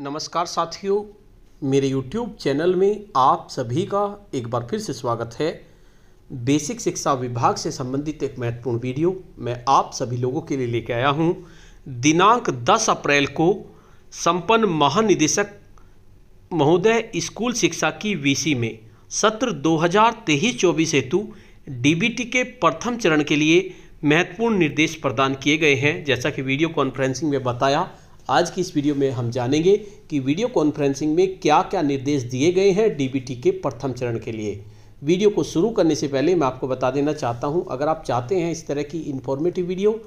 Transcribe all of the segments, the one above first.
नमस्कार साथियों मेरे YouTube चैनल में आप सभी का एक बार फिर से स्वागत है बेसिक शिक्षा विभाग से संबंधित एक महत्वपूर्ण वीडियो मैं आप सभी लोगों के लिए लेके आया हूं दिनांक 10 अप्रैल को संपन्न महानिदेशक महोदय स्कूल शिक्षा की वीसी में सत्र 2023-24 हेतु डीबीटी के प्रथम चरण के लिए महत्वपूर्ण निर्देश प्रदान किए गए हैं जैसा कि वीडियो कॉन्फ्रेंसिंग में बताया आज की इस वीडियो में हम जानेंगे कि वीडियो कॉन्फ्रेंसिंग में क्या क्या निर्देश दिए गए हैं डीबीटी के प्रथम चरण के लिए वीडियो को शुरू करने से पहले मैं आपको बता देना चाहता हूं अगर आप चाहते हैं इस तरह की इन्फॉर्मेटिव वीडियो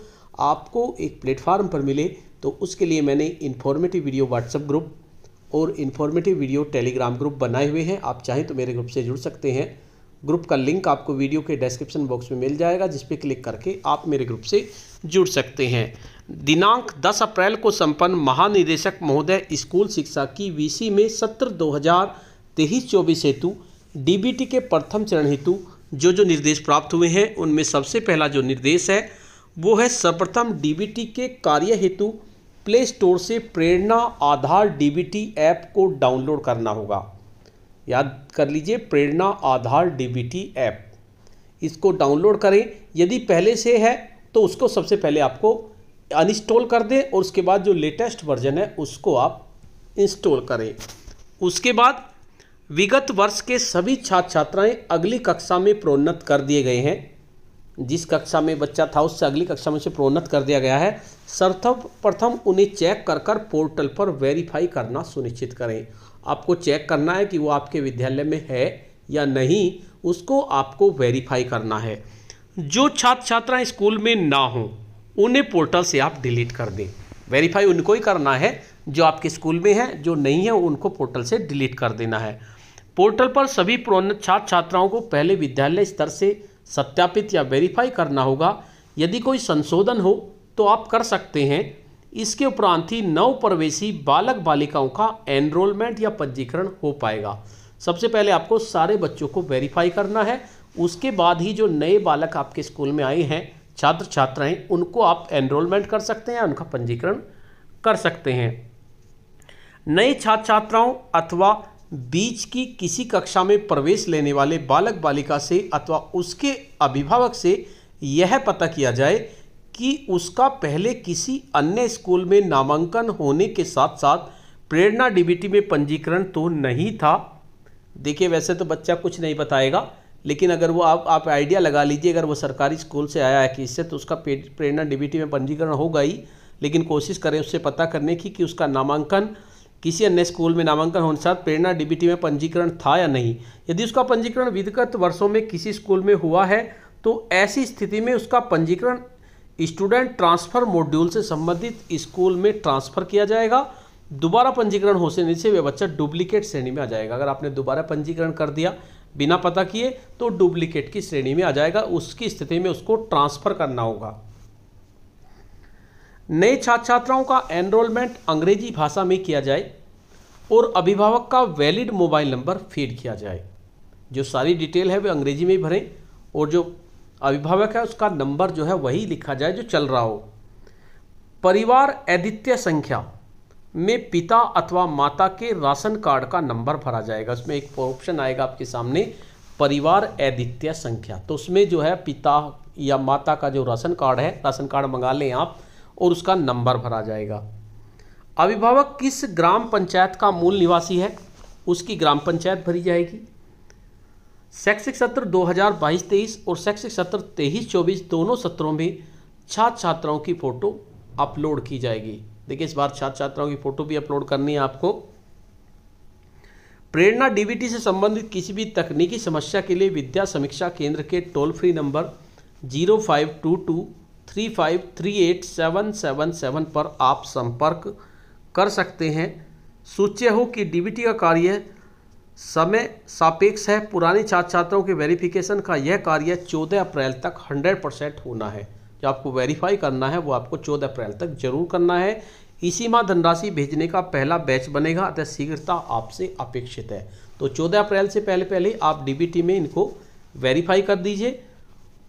आपको एक प्लेटफार्म पर मिले तो उसके लिए मैंने इन्फॉर्मेटिव वीडियो व्हाट्सअप ग्रुप और इन्फॉर्मेटिव वीडियो टेलीग्राम ग्रुप बनाए हुए हैं आप चाहें तो मेरे ग्रुप से जुड़ सकते हैं ग्रुप का लिंक आपको वीडियो के डिस्क्रिप्शन बॉक्स में मिल जाएगा जिस क्लिक करके आप मेरे ग्रुप से जुड़ सकते हैं दिनांक 10 अप्रैल को संपन्न महानिदेशक महोदय स्कूल शिक्षा की वीसी में सत्र तेईस चौबीस हेतु डीबीटी के प्रथम चरण हेतु जो जो निर्देश प्राप्त हुए हैं उनमें सबसे पहला जो निर्देश है वो है सर्वप्रथम डी के कार्य हेतु प्ले स्टोर से प्रेरणा आधार डी ऐप को डाउनलोड करना होगा याद कर लीजिए प्रेरणा आधार डीबीटी ऐप इसको डाउनलोड करें यदि पहले से है तो उसको सबसे पहले आपको अनइंस्टॉल कर दें और उसके बाद जो लेटेस्ट वर्जन है उसको आप इंस्टॉल करें उसके बाद विगत वर्ष के सभी छात्र छात्राएं अगली कक्षा में प्रोन्नत कर दिए गए हैं जिस कक्षा में बच्चा था उससे अगली कक्षा में उसे प्रोन्नत कर दिया गया है सर्वप्रथम उन्हें चेक कर कर पोर्टल पर वेरीफाई करना सुनिश्चित करें आपको चेक करना है कि वो आपके विद्यालय में है या नहीं उसको आपको वेरीफाई करना है जो छात्र छात्राएं स्कूल में ना हों उन्हें पोर्टल से आप डिलीट कर दें वेरीफाई उनको ही करना है जो आपके स्कूल में है जो नहीं है उनको पोर्टल से डिलीट कर देना है पोर्टल पर सभी प्रोन्नत छात्र छात्राओं को पहले विद्यालय स्तर से सत्यापित या वेरीफाई करना होगा यदि कोई संशोधन हो तो आप कर सकते हैं इसके उपरांत ही नव प्रवेशी बालक बालिकाओं का एनरोलमेंट या पंजीकरण हो पाएगा सबसे पहले आपको सारे बच्चों को वेरीफाई करना है उसके बाद ही जो नए बालक आपके स्कूल में आए हैं छात्र छात्राएं उनको आप एनरोलमेंट कर सकते हैं उनका पंजीकरण कर सकते हैं नए छात्र छात्राओं अथवा बीच की किसी कक्षा में प्रवेश लेने वाले बालक बालिका से अथवा उसके अभिभावक से यह पता किया जाए कि उसका पहले किसी अन्य स्कूल में नामांकन होने के साथ साथ प्रेरणा डीबीटी में पंजीकरण तो नहीं था देखिए वैसे तो बच्चा कुछ नहीं बताएगा लेकिन अगर वो आप आप आइडिया लगा लीजिए अगर वो सरकारी स्कूल से आया है कि इससे तो उसका प्रेरणा डीबीटी में पंजीकरण होगा ही लेकिन कोशिश करें उससे पता करने की कि उसका नामांकन किसी अन्य स्कूल में नामांकन होने साथ प्रेरणा डीबीटी में पंजीकरण था या नहीं यदि उसका पंजीकरण विधिगत वर्षों में किसी स्कूल में हुआ है तो ऐसी स्थिति में उसका पंजीकरण स्टूडेंट ट्रांसफ़र मॉड्यूल से संबंधित स्कूल में ट्रांसफ़र किया जाएगा दोबारा पंजीकरण हो से वह बच्चा डुप्लीकेट श्रेणी में आ जाएगा अगर आपने दोबारा पंजीकरण कर दिया बिना पता किए तो डुप्लीकेट की श्रेणी में आ जाएगा उसकी स्थिति में उसको ट्रांसफ़र करना होगा नए छात्र छात्राओं का एनरोलमेंट अंग्रेजी भाषा में किया जाए और अभिभावक का वैलिड मोबाइल नंबर फीड किया जाए जो सारी डिटेल है वे अंग्रेजी में भरें और जो अभिभावक है उसका नंबर जो है वही लिखा जाए जो चल रहा हो परिवार आदित्य संख्या में पिता अथवा माता के राशन कार्ड का नंबर भरा जाएगा उसमें एक ऑप्शन आएगा आपके सामने परिवार आदित्य संख्या तो उसमें जो है पिता या माता का जो राशन कार्ड है राशन कार्ड मंगा लें आप और उसका नंबर भरा जाएगा अभिभावक किस ग्राम पंचायत का मूल निवासी है उसकी ग्राम पंचायत भरी जाएगी शैक्षिक सत्र 2022-23 और शैक्षिक सत्र 23-24 दोनों सत्रों में छात्र छात्राओं की फ़ोटो अपलोड की जाएगी देखिए इस बार छात्र छात्राओं की फ़ोटो भी अपलोड करनी है आपको प्रेरणा डीबीटी से संबंधित किसी भी तकनीकी समस्या के लिए विद्या समीक्षा केंद्र के toll free number zero five two two three five three eight seven seven seven पर आप संपर्क कर सकते हैं सूचे हो कि डीबीटी का कार्य समय सापेक्ष है पुरानी छात्र छात्राओं के वेरिफिकेशन का यह कार्य 14 अप्रैल तक 100 परसेंट होना है जो आपको वेरीफाई करना है वो आपको 14 अप्रैल तक जरूर करना है इसी माह धनराशि भेजने का पहला बैच बनेगा अतः शीघ्रता आपसे अपेक्षित है तो चौदह अप्रैल से पहले पहले आप डीबीटी में इनको वेरीफाई कर दीजिए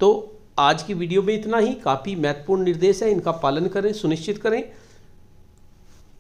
तो आज की वीडियो में इतना ही काफ़ी महत्वपूर्ण निर्देश है इनका पालन करें सुनिश्चित करें